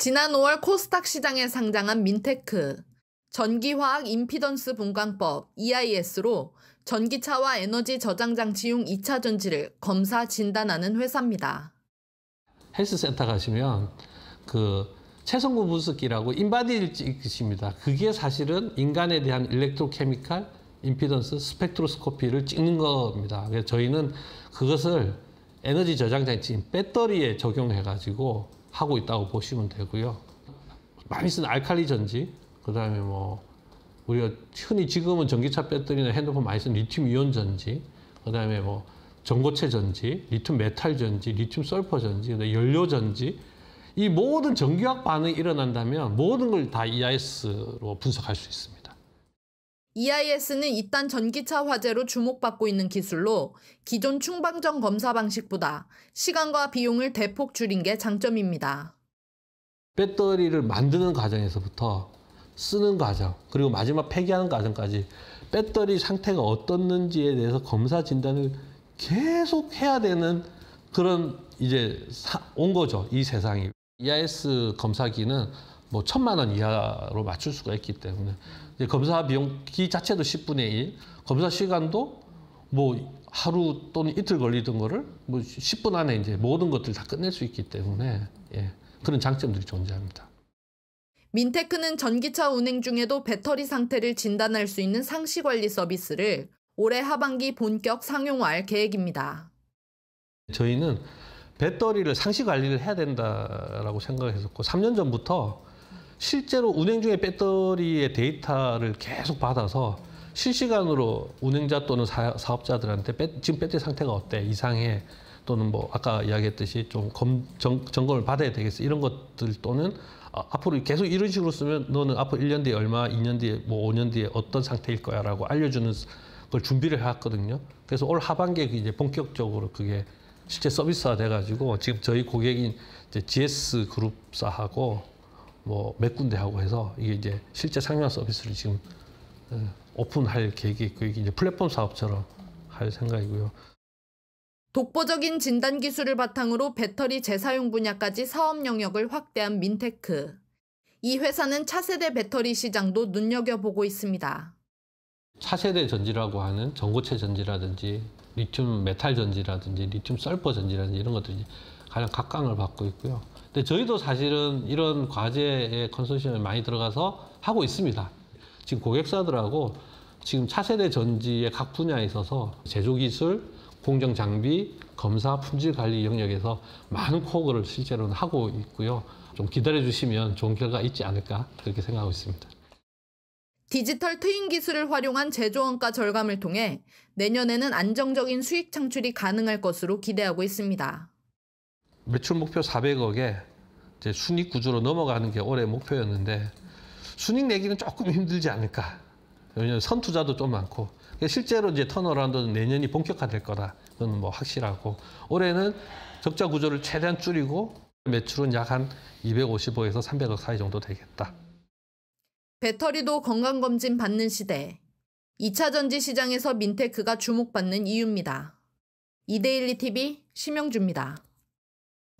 지난 5월 코스닥 시장에 상장한 민테크, 전기화학 임피던스 분광법 EIS로 전기차와 에너지 저장장치용 2차 전지를 검사 진단하는 회사입니다. 헬스센터 가시면 그 체성분 분석기라고 인바디를 찍으십니다. 그게 사실은 인간에 대한 일렉트로케미칼 임피던스 스펙트로스코피를 찍는 겁니다. 그래서 저희는 그것을 에너지 저장장치인 배터리에 적용해 가지고 하고 있다고 보시면 되고요. 많이 쓰는 알칼리 전지, 그 다음에 뭐 우리가 흔히 지금은 전기차 배터리나 핸드폰 많이 쓰는 리튬 이온 전지, 그 다음에 뭐 전고체 전지, 리튬 메탈 전지, 리튬 설퍼 전지, 연료 전지 이 모든 전기학 반응이 일어난다면 모든 걸 다 EIS로 분석할 수 있습니다. EIS는 이딴 전기차 화재로 주목받고 있는 기술로 기존 충방전 검사 방식보다 시간과 비용을 대폭 줄인 게 장점입니다. 배터리를 만드는 과정에서부터 쓰는 과정, 그리고 마지막 폐기하는 과정까지 배터리 상태가 어떻는지에 대해서 검사 진단을 계속 해야 되는 그런 이제 온 거죠. 이 세상이. EIS 검사기는 뭐 천만 원 이하로 맞출 수가 있기 때문에 이제 검사 비용기 자체도 10분의 1, 검사 시간도 뭐 하루 또는 이틀 걸리던 거를 뭐 10분 안에 이제 모든 것들 다 끝낼 수 있기 때문에 예, 그런 장점들이 존재합니다. 민테크는 전기차 운행 중에도 배터리 상태를 진단할 수 있는 상시 관리 서비스를 올해 하반기 본격 상용화할 계획입니다. 저희는 배터리를 상시 관리를 해야 된다라고 생각했었고 3년 전부터 실제로 운행 중에 배터리의 데이터를 계속 받아서 실시간으로 운행자 또는 사, 사 업자들한테 지금 배터리 상태가 어때 이상해 또는 뭐 아까 이야기했듯이 좀 검, 정, 점검을 받아야 되겠어 이런 것들 또는 어, 앞으로 계속 이런 식으로 쓰면 너는 앞으로 1년 뒤에 얼마, 2년 뒤에 뭐 5년 뒤에 어떤 상태일 거야라고 알려주는 걸 준비를 해왔거든요. 그래서 올 하반기에 이제 본격적으로 그게 실제 서비스화 돼가지고 지금 저희 고객인 이제 GS 그룹사하고 뭐몇 군데 하고 해서 이게 이제 실제 상용 서비스를 지금 예, 오픈할 계획이 있고 이게 이제 플랫폼 사업처럼 할 생각이고요. 독보적인 진단 기술을 바탕으로 배터리 재사용 분야까지 사업 영역을 확대한 민테크. 이 회사는 차세대 배터리 시장도 눈여겨보고 있습니다. 차세대 전지라고 하는 전고체 전지라든지 리튬 메탈 전지라든지 리튬 썰퍼 전지라든지 이런 것들이 가장 각광을 받고 있고요. 근데 저희도 사실은 이런 과제에 컨소시엄에 많이 들어가서 하고 있습니다. 지금 고객사들하고 지금 차세대 전지의 각 분야에 있어서 제조기술, 공정장비, 검사, 품질관리 영역에서 많은 코어를 실제로는 하고 있고요. 좀 기다려주시면 좋은 결과 있지 않을까 그렇게 생각하고 있습니다. 디지털 트윈 기술을 활용한 제조원가 절감을 통해 내년에는 안정적인 수익 창출이 가능할 것으로 기대하고 있습니다. 매출 목표 400억에 이제 순익 구조로 넘어가는 게 올해 목표였는데 순익 내기는 조금 힘들지 않을까. 왜냐하면 선투자도 좀 많고 그러니까 실제로 이제 턴어라운드는 내년이 본격화될 거다. 그건 뭐 확실하고 올해는 적자 구조를 최대한 줄이고 매출은 약 한 255에서 300억 사이 정도 되겠다. 배터리도 건강검진 받는 시대. 2차 전지 시장에서 민테크가 주목받는 이유입니다. 이데일리TV 심영주입니다.